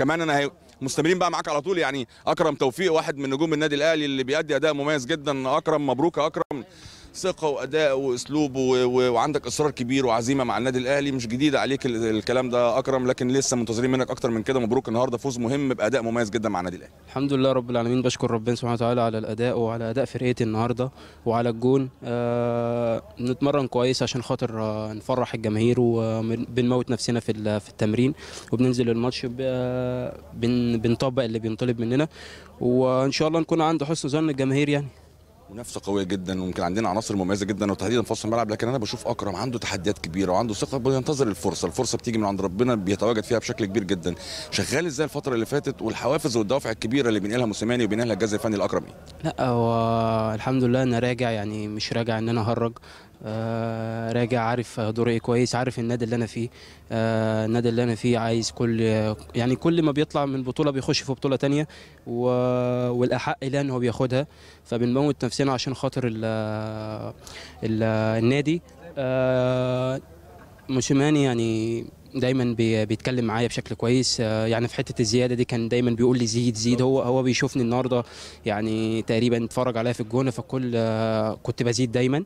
كمان انا هي... مستمرين بقى معاك على طول يعني اكرم توفيق واحد من نجوم النادي الاهلي اللي بيأدي اداء مميز جدا اكرم مبروك يا اكرم ثقه واداء واسلوب وعندك اصرار كبير وعزيمه مع النادي الاهلي مش جديد عليك الكلام ده اكرم لكن لسه منتظرين منك اكتر من كده مبروك النهارده فوز مهم باداء مميز جدا مع النادي الاهلي الحمد لله رب العالمين بشكر ربنا سبحانه وتعالى على الاداء وعلى اداء فرقتي النهارده وعلى الجون آه نتمرن كويس عشان خاطر آه نفرح الجماهير وبنموت نفسنا في في التمرين وبننزل الماتش آه، بنطبق اللي بينطلب مننا وان شاء الله نكون عند حسن ظن الجماهير يعني منافسه قويه جدا ويمكن عندنا عناصر مميزه جدا وتحديدا في وسط الملعب لكن انا بشوف اكرم عنده تحديات كبيره وعنده ثقه بينتظر الفرصه الفرصه بتيجي من عند ربنا بيتواجد فيها بشكل كبير جدا شغال ازاي الفتره اللي فاتت والحوافز والدوافع الكبيره اللي بينقلها موسيماني وبينقلها الجهاز الفني الاكرمي إيه؟ لا هو الحمد لله انا راجع يعني مش راجع ان انا هرج آه، راجع عارف دوري إيه كويس عارف النادي اللي انا فيه آه، النادي اللي انا فيه عايز كل يعني كل ما بيطلع من بطوله بيخش في بطوله تانية والاحق لان ان هو بياخدها فبنموت نفسنا عشان خاطر الـ الـ النادي آه، موسيماني يعني دايما بيتكلم معايا بشكل كويس يعني في حته الزياده دي كان دايما بيقول لي زيد زيد هو هو بيشوفني النهارده يعني تقريبا اتفرج عليا في الجونه فكل كنت بزيد دايما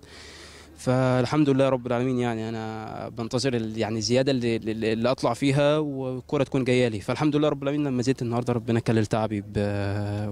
فالحمد لله رب العالمين يعني انا بنتظر يعني الزياده اللي, اللي اطلع فيها والكره تكون جايه لي فالحمد لله رب العالمين لما زدت النهارده ربنا كلل تعبي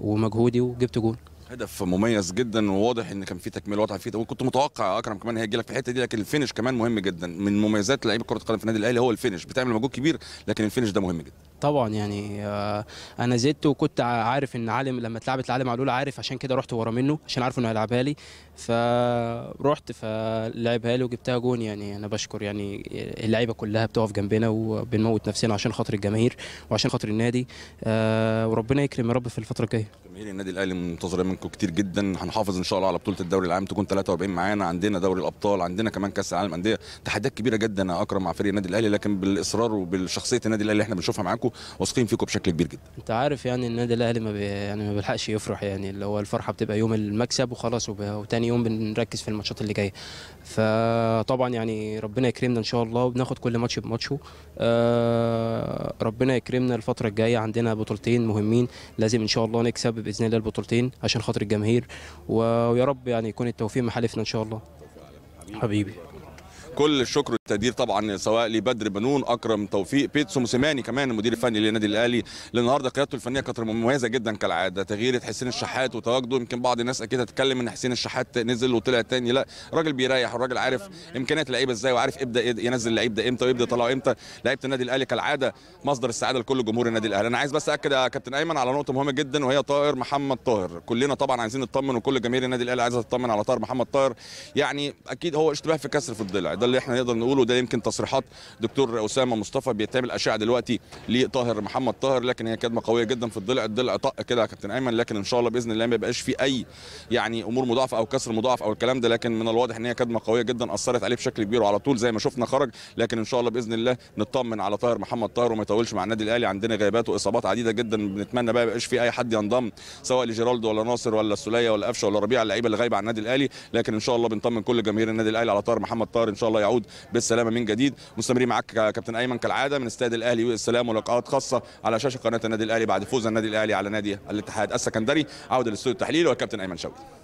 ومجهودي وجبت جول هدف مميز جدا وواضح ان كان في تكمله واضحه فيه وكنت متوقع اكرم كمان هيجي لك في الحته دي لكن الفينش كمان مهم جدا من مميزات لعيبه كره القدم في النادي الاهلي هو الفينش بتعمل مجهود كبير لكن الفينش ده مهم جدا طبعا يعني آه، انا زدت وكنت عارف ان عالم لما اتلعبت العالم معلول عارف عشان كده رحت ورا منه عشان عارف انه هيلعبها لي فروحت فلعبها لي وجبتها جون يعني انا بشكر يعني اللعيبه كلها بتقف جنبنا وبنموت نفسنا عشان خاطر الجماهير وعشان خاطر النادي آه، وربنا يكرم يا رب في الفتره الجايه جماهير النادي الاهلي منتظره منكم كتير جدا هنحافظ ان شاء الله على بطوله الدوري العام تكون 43 معانا عندنا دوري الابطال عندنا كمان كاس العالم انديه تحديات كبيره جدا يا اكرم مع فريق النادي الاهلي لكن بالاصرار وبالشخصيه النادي الاهلي اللي احنا بنشوفها معاكم واثقين فيكم بشكل كبير جدا انت عارف يعني النادي الاهلي ما بي يعني ما بيلحقش يفرح يعني اللي هو الفرحه بتبقى يوم المكسب وخلاص وتاني يوم بنركز في الماتشات اللي جايه فطبعا يعني ربنا يكرمنا ان شاء الله وبناخد كل ماتش بماتشه آه ربنا يكرمنا الفتره الجايه عندنا بطولتين مهمين لازم ان شاء الله نكسب باذن الله البطولتين عشان خاطر الجماهير ويا رب يعني يكون التوفيق محالفنا ان شاء الله حبيبي كل الشكر التقدير طبعا سواء لبدر بنون اكرم توفيق بيتسو موسيماني كمان المدير الفني للنادي الاهلي النهارده قيادته الفنيه كانت مميزه جدا كالعاده تغيير حسين الشحات وتواجده يمكن بعض الناس اكيد هتتكلم ان حسين الشحات نزل وطلع تاني لا الراجل بيريح الراجل عارف امكانيات اللعيبه ازاي وعارف ابدا ينزل اللعيب ده امتى ويبدا يطلعه امتى لعيبه النادي الاهلي كالعاده مصدر السعاده لكل جمهور النادي الاهلي انا عايز بس اكد يا كابتن ايمن على نقطه مهمه جدا وهي طاهر محمد طاهر كلنا طبعا عايزين نطمن وكل جماهير النادي الاهلي عايزه تطمن على طاهر محمد طاهر يعني اكيد هو اشتباه في كسر في الضلع ده اللي احنا نقدر نقوله وده يمكن تصريحات دكتور اسامه مصطفى بيتعمل اشعه دلوقتي لطاهر محمد طاهر لكن هي كدمه قويه جدا في الضلع الضلع طق كده يا كابتن ايمن لكن ان شاء الله باذن الله ما يبقاش في اي يعني امور مضاعفه او كسر مضاعف او الكلام ده لكن من الواضح ان هي كدمه قويه جدا اثرت عليه بشكل كبير وعلى طول زي ما شفنا خرج لكن ان شاء الله باذن الله نطمن على طاهر محمد طاهر وما يطولش مع النادي الاهلي عندنا غيابات واصابات عديده جدا بنتمنى بقى ما يبقاش في اي حد ينضم سواء لجيرالدو ولا ناصر ولا السوليه ولا قفشه ولا ربيع اللعيبه اللي غايبه عن النادي الاهلي لكن ان شاء الله بنطمن كل جماهير النادي الاهلي على طاهر محمد طاهر ان شاء الله يعود السلامه من جديد مستمرين معاك كابتن ايمن كالعاده من استاد الاهلي والسلام ولقاءات خاصه على شاشه قناه النادي الاهلي بعد فوز النادي الاهلي على نادي الاتحاد السكندري عوده للاستوديو التحليل والكابتن ايمن شوقي